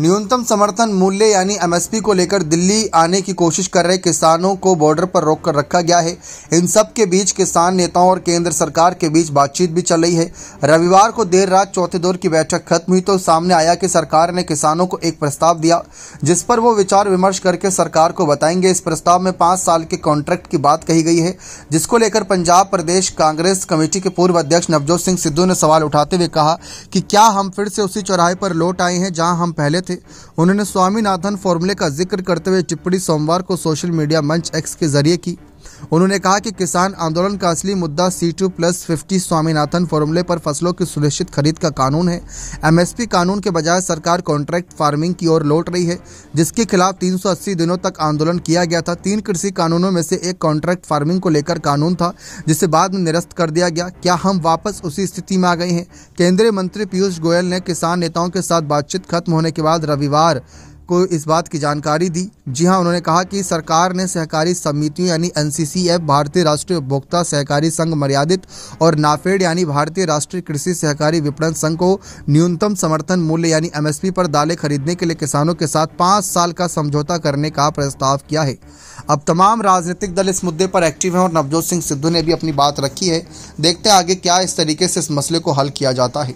न्यूनतम समर्थन मूल्य यानी एमएसपी को लेकर दिल्ली आने की कोशिश कर रहे किसानों को बॉर्डर पर रोक कर रखा गया है इन सब के बीच किसान नेताओं और केंद्र सरकार के बीच बातचीत भी चल रही है रविवार को देर रात चौथे दौर की बैठक खत्म हुई तो सामने आया कि सरकार ने किसानों को एक प्रस्ताव दिया जिस पर वो विचार विमर्श करके सरकार को बताएंगे इस प्रस्ताव में पांच साल के कॉन्ट्रैक्ट की बात कही गई है जिसको लेकर पंजाब प्रदेश कांग्रेस कमेटी के पूर्व अध्यक्ष नवजोत सिंह सिद्धू ने सवाल उठाते हुए कहा कि क्या हम फिर से उसी चौराहे पर लौट आए हैं जहाँ हम पहले थे उन्होंने स्वामीनाथन फॉर्मूले का जिक्र करते हुए टिप्पणी सोमवार को सोशल मीडिया मंच एक्स के जरिए की उन्होंने कहा कि किसान आंदोलन का असली मुद्दा C two plus fifty Swaminathan फॉर्मूले पर फसलों की सुनिश्चित खरीद का कानून है एमएसपी कानून के बजाय सरकार कॉन्ट्रैक्ट फार्मिंग की ओर लौट रही है जिसके खिलाफ 380 दिनों तक आंदोलन किया गया था तीन कृषि कानूनों में से एक कॉन्ट्रैक्ट फार्मिंग को लेकर कानून था जिसे बाद में निरस्त कर दिया गया क्या हम वापस उसी स्थिति में आ गए हैं केंद्रीय मंत्री पीयूष गोयल ने किसान नेताओं के साथ बातचीत खत्म होने के बाद रविवार को इस बात की जानकारी दी जी हां उन्होंने कहा कि सरकार ने सहकारी समितियों यानी एनसीसीएफ भारतीय राष्ट्रीय उपभोक्ता सहकारी संघ मर्यादित और नाफेड यानी भारतीय राष्ट्रीय कृषि सहकारी विपणन संघ को न्यूनतम समर्थन मूल्य यानी एमएसपी पर दालें खरीदने के लिए किसानों के साथ पांच साल का समझौता करने का प्रस्ताव किया है अब तमाम राजनीतिक दल इस मुद्दे पर एक्टिव हैं और नवजोत सिंह सिद्धू ने भी अपनी बात रखी है देखते हैं आगे क्या इस तरीके से इस मसले को हल किया जाता है